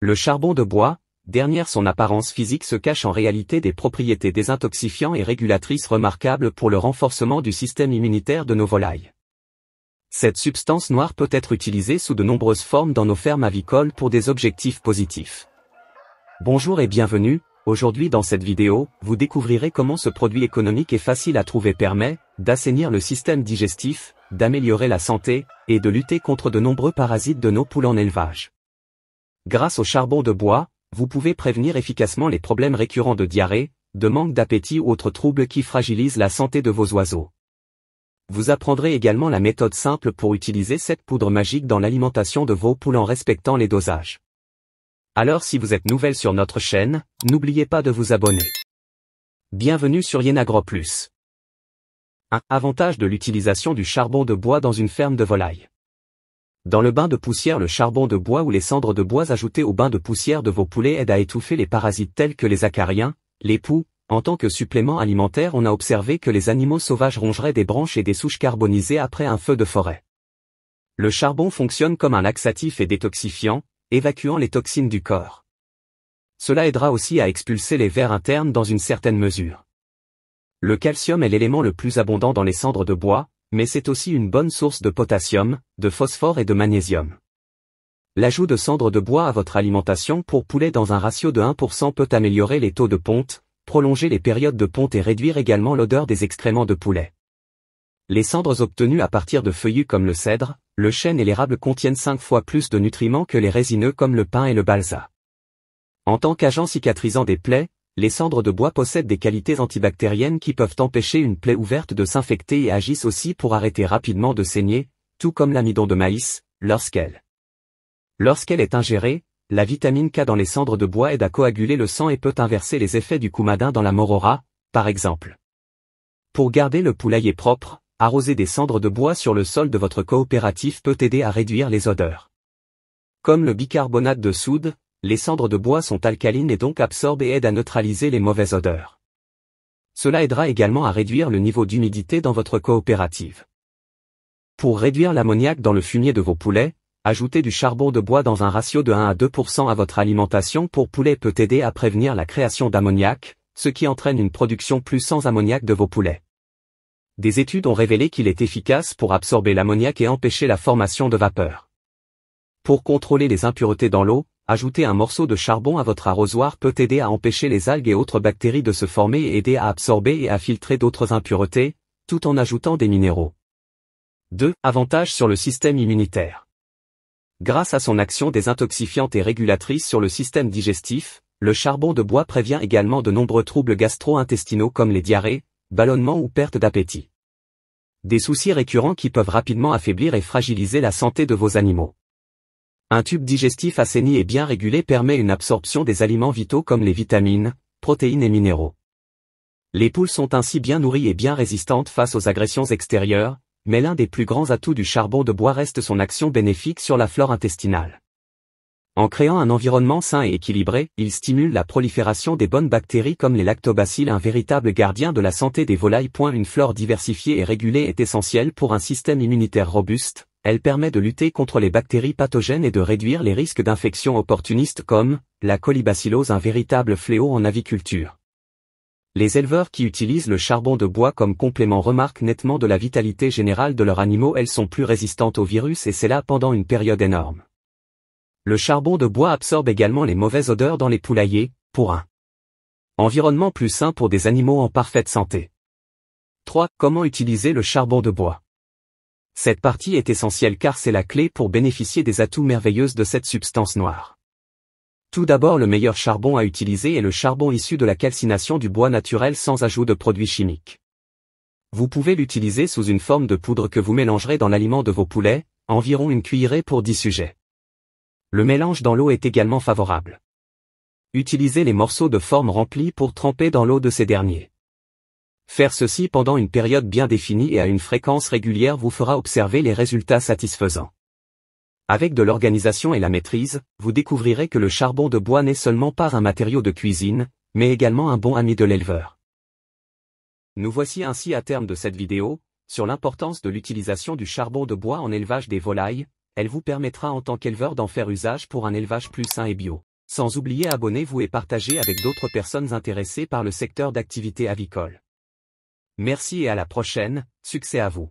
Le charbon de bois, dernière son apparence physique se cache en réalité des propriétés désintoxifiantes et régulatrices remarquables pour le renforcement du système immunitaire de nos volailles. Cette substance noire peut être utilisée sous de nombreuses formes dans nos fermes avicoles pour des objectifs positifs. Bonjour et bienvenue, aujourd'hui dans cette vidéo, vous découvrirez comment ce produit économique et facile à trouver permet d'assainir le système digestif, d'améliorer la santé, et de lutter contre de nombreux parasites de nos poules en élevage. Grâce au charbon de bois, vous pouvez prévenir efficacement les problèmes récurrents de diarrhée, de manque d'appétit ou autres troubles qui fragilisent la santé de vos oiseaux. Vous apprendrez également la méthode simple pour utiliser cette poudre magique dans l'alimentation de vos poules en respectant les dosages. Alors si vous êtes nouvelle sur notre chaîne, n'oubliez pas de vous abonner. Bienvenue sur Yenagro Plus. Un Avantage de l'utilisation du charbon de bois dans une ferme de volailles. Dans le bain de poussière le charbon de bois ou les cendres de bois ajoutées au bain de poussière de vos poulets aident à étouffer les parasites tels que les acariens, les poux. En tant que supplément alimentaire on a observé que les animaux sauvages rongeraient des branches et des souches carbonisées après un feu de forêt. Le charbon fonctionne comme un laxatif et détoxifiant, évacuant les toxines du corps. Cela aidera aussi à expulser les vers internes dans une certaine mesure. Le calcium est l'élément le plus abondant dans les cendres de bois, mais c'est aussi une bonne source de potassium, de phosphore et de magnésium. L'ajout de cendres de bois à votre alimentation pour poulet dans un ratio de 1% peut améliorer les taux de ponte, prolonger les périodes de ponte et réduire également l'odeur des excréments de poulet. Les cendres obtenues à partir de feuillus comme le cèdre, le chêne et l'érable contiennent 5 fois plus de nutriments que les résineux comme le pain et le balsa. En tant qu'agent cicatrisant des plaies, les cendres de bois possèdent des qualités antibactériennes qui peuvent empêcher une plaie ouverte de s'infecter et agissent aussi pour arrêter rapidement de saigner, tout comme l'amidon de maïs, lorsqu'elle. Lorsqu'elle est ingérée, la vitamine K dans les cendres de bois aide à coaguler le sang et peut inverser les effets du coumadin dans la morora, par exemple. Pour garder le poulailler propre, arroser des cendres de bois sur le sol de votre coopératif peut aider à réduire les odeurs. Comme le bicarbonate de soude, les cendres de bois sont alcalines et donc absorbent et aident à neutraliser les mauvaises odeurs. Cela aidera également à réduire le niveau d'humidité dans votre coopérative. Pour réduire l'ammoniac dans le fumier de vos poulets, ajouter du charbon de bois dans un ratio de 1 à 2% à votre alimentation pour poulet peut aider à prévenir la création d'ammoniac, ce qui entraîne une production plus sans ammoniac de vos poulets. Des études ont révélé qu'il est efficace pour absorber l'ammoniac et empêcher la formation de vapeur. Pour contrôler les impuretés dans l'eau, Ajouter un morceau de charbon à votre arrosoir peut aider à empêcher les algues et autres bactéries de se former et aider à absorber et à filtrer d'autres impuretés, tout en ajoutant des minéraux. 2. Avantages sur le système immunitaire. Grâce à son action désintoxifiante et régulatrice sur le système digestif, le charbon de bois prévient également de nombreux troubles gastro-intestinaux comme les diarrhées, ballonnements ou perte d'appétit. Des soucis récurrents qui peuvent rapidement affaiblir et fragiliser la santé de vos animaux. Un tube digestif assaini et bien régulé permet une absorption des aliments vitaux comme les vitamines, protéines et minéraux. Les poules sont ainsi bien nourries et bien résistantes face aux agressions extérieures, mais l'un des plus grands atouts du charbon de bois reste son action bénéfique sur la flore intestinale. En créant un environnement sain et équilibré, il stimule la prolifération des bonnes bactéries comme les lactobacilles, un véritable gardien de la santé des volailles. Une flore diversifiée et régulée est essentielle pour un système immunitaire robuste, elle permet de lutter contre les bactéries pathogènes et de réduire les risques d'infections opportunistes comme la colibacillose un véritable fléau en aviculture. Les éleveurs qui utilisent le charbon de bois comme complément remarquent nettement de la vitalité générale de leurs animaux, elles sont plus résistantes au virus et c'est là pendant une période énorme. Le charbon de bois absorbe également les mauvaises odeurs dans les poulaillers, pour un environnement plus sain pour des animaux en parfaite santé. 3. Comment utiliser le charbon de bois cette partie est essentielle car c'est la clé pour bénéficier des atouts merveilleux de cette substance noire. Tout d'abord le meilleur charbon à utiliser est le charbon issu de la calcination du bois naturel sans ajout de produits chimiques. Vous pouvez l'utiliser sous une forme de poudre que vous mélangerez dans l'aliment de vos poulets, environ une cuillerée pour 10 sujets. Le mélange dans l'eau est également favorable. Utilisez les morceaux de forme remplie pour tremper dans l'eau de ces derniers. Faire ceci pendant une période bien définie et à une fréquence régulière vous fera observer les résultats satisfaisants. Avec de l'organisation et la maîtrise, vous découvrirez que le charbon de bois n'est seulement pas un matériau de cuisine, mais également un bon ami de l'éleveur. Nous voici ainsi à terme de cette vidéo, sur l'importance de l'utilisation du charbon de bois en élevage des volailles, elle vous permettra en tant qu'éleveur d'en faire usage pour un élevage plus sain et bio. Sans oublier abonnez-vous et partagez avec d'autres personnes intéressées par le secteur d'activité avicole. Merci et à la prochaine, succès à vous.